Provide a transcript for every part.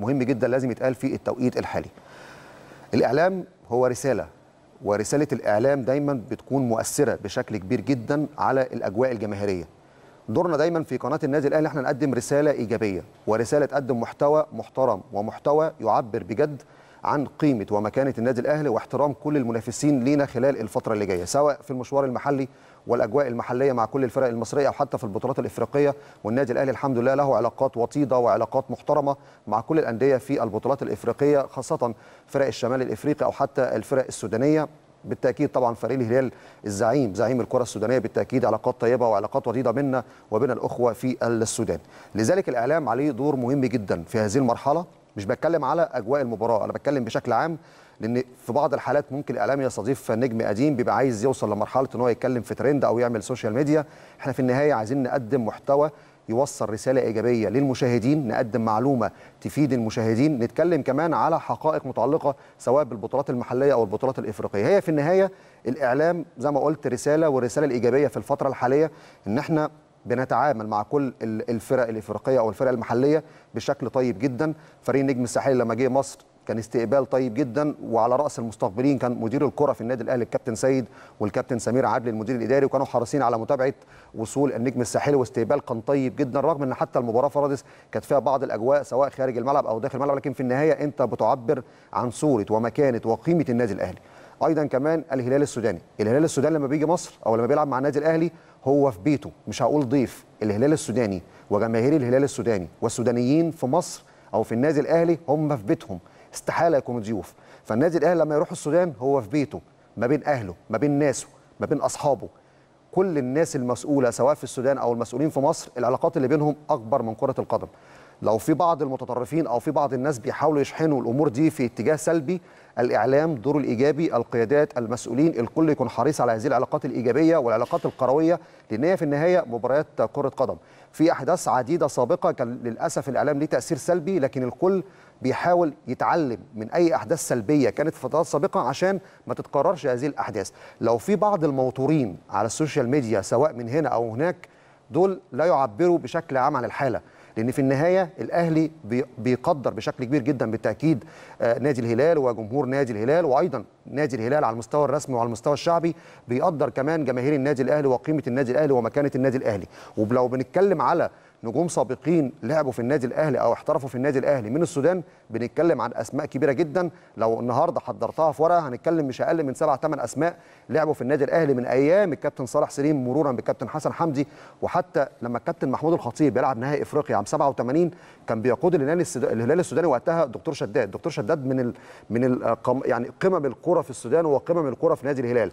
مهم جدا لازم يتقال في التوقيت الحالي الاعلام هو رساله ورساله الاعلام دايما بتكون مؤثره بشكل كبير جدا على الاجواء الجماهيريه دورنا دايما في قناه النادي الاهلي احنا نقدم رساله ايجابيه ورساله تقدم محتوى محترم ومحتوى يعبر بجد عن قيمه ومكانه النادي الاهلي واحترام كل المنافسين لينا خلال الفتره اللي جايه سواء في المشوار المحلي والاجواء المحليه مع كل الفرق المصريه او حتى في البطولات الافريقيه والنادي الاهلي الحمد لله له علاقات وطيده وعلاقات محترمه مع كل الانديه في البطولات الافريقيه خاصه فرق الشمال الافريقي او حتى الفرق السودانيه بالتاكيد طبعا فريق الهلال الزعيم زعيم الكره السودانيه بالتاكيد علاقات طيبه وعلاقات وطيده بيننا وبين الاخوه في السودان لذلك الاعلام عليه دور مهم جدا في هذه المرحله مش بتكلم على اجواء المباراه انا بتكلم بشكل عام لان في بعض الحالات ممكن الاعلام يستضيف نجم قديم بيبقى عايز يوصل لمرحله ان هو يتكلم في ترند او يعمل سوشيال ميديا احنا في النهايه عايزين نقدم محتوى يوصل رساله ايجابيه للمشاهدين نقدم معلومه تفيد المشاهدين نتكلم كمان على حقائق متعلقه سواء بالبطولات المحليه او البطولات الافريقيه هي في النهايه الاعلام زي ما قلت رساله والرساله الايجابيه في الفتره الحاليه ان احنا بنتعامل مع كل الفرق الافريقيه او الفرق المحليه بشكل طيب جدا فريق نجم الساحل لما جه مصر كان استقبال طيب جدا وعلى راس المستقبلين كان مدير الكره في النادي الاهلي الكابتن سيد والكابتن سمير عادل المدير الاداري وكانوا حريصين على متابعه وصول النجم الساحلي واستقبال كان طيب جدا رغم ان حتى المباراه فرادس كانت فيها بعض الاجواء سواء خارج الملعب او داخل الملعب لكن في النهايه انت بتعبر عن صوره ومكانه وقيمه النادي الاهلي ايضا كمان الهلال السوداني الهلال السوداني لما بيجي مصر او لما بيلعب مع النادي الاهلي هو في بيته مش هقول ضيف الهلال السوداني وجماهير الهلال السوداني والسودانيين في مصر او في النادي الاهلي هم في بيتهم استحاله يكونوا ضيوف فالنادي الاهلي لما يروح السودان هو في بيته ما بين اهله ما بين ناسه ما بين اصحابه كل الناس المسؤوله سواء في السودان او المسؤولين في مصر العلاقات اللي بينهم اكبر من كره القدم لو في بعض المتطرفين او في بعض الناس بيحاولوا يشحنوا الامور دي في اتجاه سلبي الاعلام دوره الايجابي القيادات المسؤولين الكل يكون حريص على هذه العلاقات الايجابيه والعلاقات القرويه لان هي في النهايه مباريات كره قدم في احداث عديده سابقه كان للاسف الاعلام ليه تاثير سلبي لكن الكل بيحاول يتعلم من اي احداث سلبيه كانت في فترات سابقه عشان ما تتكررش هذه الاحداث لو في بعض الموتورين على السوشيال ميديا سواء من هنا او هناك دول لا يعبروا بشكل عام عن الحاله لان في النهايه الاهلي بيقدر بشكل كبير جدا بالتاكيد آه، نادي الهلال وجمهور نادي الهلال وايضا نادي الهلال على المستوى الرسمي وعلى المستوى الشعبي بيقدر كمان جماهير النادي الاهلي وقيمه النادي الاهلي ومكانه النادي الاهلي ولو بنتكلم على نجوم سابقين لعبوا في النادي الاهلي او احترفوا في النادي الاهلي من السودان بنتكلم عن اسماء كبيره جدا لو النهارده حضرتها في ورقه هنتكلم مش اقل من سبع ثمان اسماء لعبوا في النادي الاهلي من ايام الكابتن صالح سليم مرورا بالكابتن حسن حمدي وحتى لما الكابتن محمود الخطيب بيلعب نهائي افريقيا عام 87 كان بيقود الهلال الهلال السوداني وقتها الدكتور شداد دكتور شداد من ال من ال يعني قمم الكوره في السودان وقمم الكوره في نادي الهلال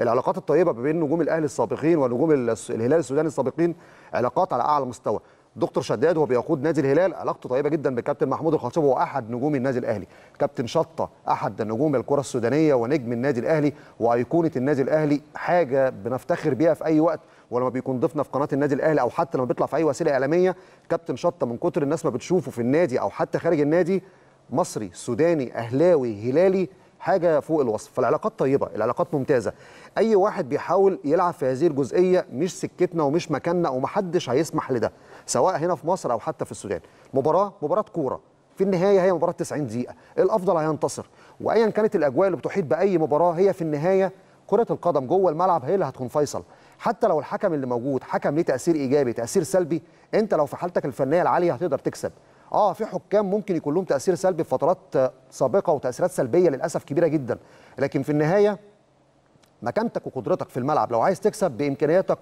العلاقات الطيبه ما بين نجوم الاهلي السابقين ونجوم الهلال السوداني السابقين علاقات على اعلى مستوى دكتور شداد وهو بيقود نادي الهلال علاقته طيبه جدا بالكابتن محمود الخطيب وهو احد نجوم النادي الاهلي كابتن شطه احد نجوم الكره السودانيه ونجم النادي الاهلي وايقونه النادي الاهلي حاجه بنفتخر بيها في اي وقت ولما بيكون ضيفنا في قناه النادي الاهلي او حتى لما بيطلع في اي وسيله اعلاميه كابتن شطه من كتر الناس ما بتشوفه في النادي او حتى خارج النادي مصري سوداني اهلاوي هلالي حاجه فوق الوصف فالعلاقات طيبه العلاقات ممتازه اي واحد بيحاول يلعب في هذه الجزئيه مش سكتنا ومش مكاننا ومحدش هيسمح لده سواء هنا في مصر او حتى في السودان مباراه مباراه كوره في النهايه هي مباراه 90 دقيقه الافضل هينتصر وايا كانت الاجواء اللي بتحيط باي مباراه هي في النهايه كره القدم جوه الملعب هي اللي هتكون فيصل حتى لو الحكم اللي موجود حكم ليه تاثير ايجابي تاثير سلبي انت لو في حالتك الفنيه العاليه هتقدر تكسب اه في حكام ممكن يكون لهم تاثير سلبي في فترات سابقه وتاثيرات سلبيه للاسف كبيره جدا لكن في النهايه مكانتك وقدرتك في الملعب لو عايز تكسب بامكانياتك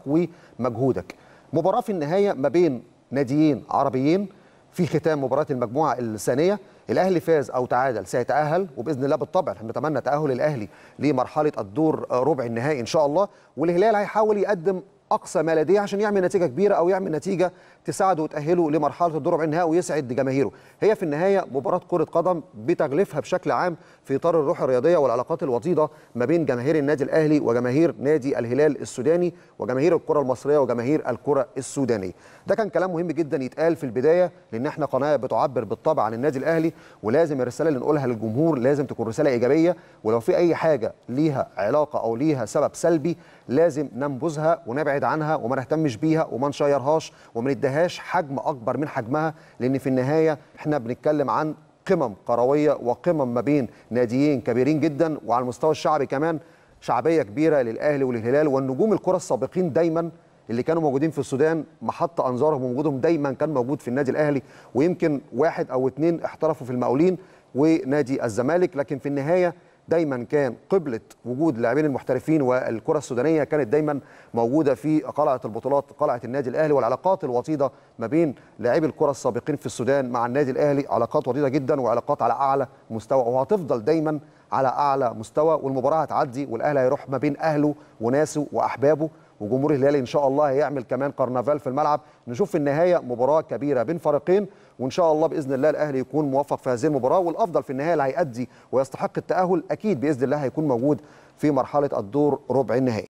ومجهودك مباراه في النهايه ما بين ناديين عربيين في ختام مباراه المجموعه الثانيه الاهلي فاز او تعادل سيتاهل وباذن الله بالطبع نتمنى تاهل الاهلي لمرحله الدور ربع النهائي ان شاء الله والهلال هيحاول يقدم اقصى ما لديه عشان يعمل نتيجه كبيره او يعمل نتيجه تساعده وتاهله لمرحله الدور ربع النهائي ويسعد جماهيره هي في النهايه مباراه كره قدم بتغليفها بشكل عام في اطار الروح الرياضيه والعلاقات الوطيده ما بين جماهير النادي الاهلي وجماهير نادي الهلال السوداني وجماهير الكره المصريه وجماهير الكره السودانيه ده كان كلام مهم جدا يتقال في البدايه لان احنا قناه بتعبر بالطبع عن النادي الاهلي ولازم الرساله اللي نقولها للجمهور لازم تكون رساله ايجابيه ولو في اي حاجه ليها علاقه او ليها سبب سلبي لازم ننبذها ونبعد نبتعد عنها وما نهتمش بيها وما نشيرهاش وما نديهاش حجم اكبر من حجمها لان في النهايه احنا بنتكلم عن قمم قرويه وقمم ما بين ناديين كبيرين جدا وعلى المستوى الشعبي كمان شعبيه كبيره للاهلي وللهلال والنجوم الكره السابقين دايما اللي كانوا موجودين في السودان محط انظارهم ووجودهم دايما كان موجود في النادي الاهلي ويمكن واحد او اثنين احترفوا في المقاولين ونادي الزمالك لكن في النهايه دايما كان قبله وجود اللاعبين المحترفين والكره السودانيه كانت دايما موجوده في قلعه البطولات قلعه النادي الاهلي والعلاقات الوطيده ما بين لاعبي الكره السابقين في السودان مع النادي الاهلي علاقات وطيده جدا وعلاقات على اعلى مستوى وهتفضل دايما على اعلى مستوى والمباراه هتعدي والاهلي هيروح ما بين اهله وناسه واحبابه وجمهور الهلال ان شاء الله هيعمل كمان كرنفال في الملعب نشوف في النهايه مباراه كبيره بين فريقين وان شاء الله باذن الله الاهلي يكون موفق في هذه المباراه والافضل في النهايه اللي هيأدي ويستحق التاهل اكيد باذن الله هيكون موجود في مرحله الدور ربع النهائي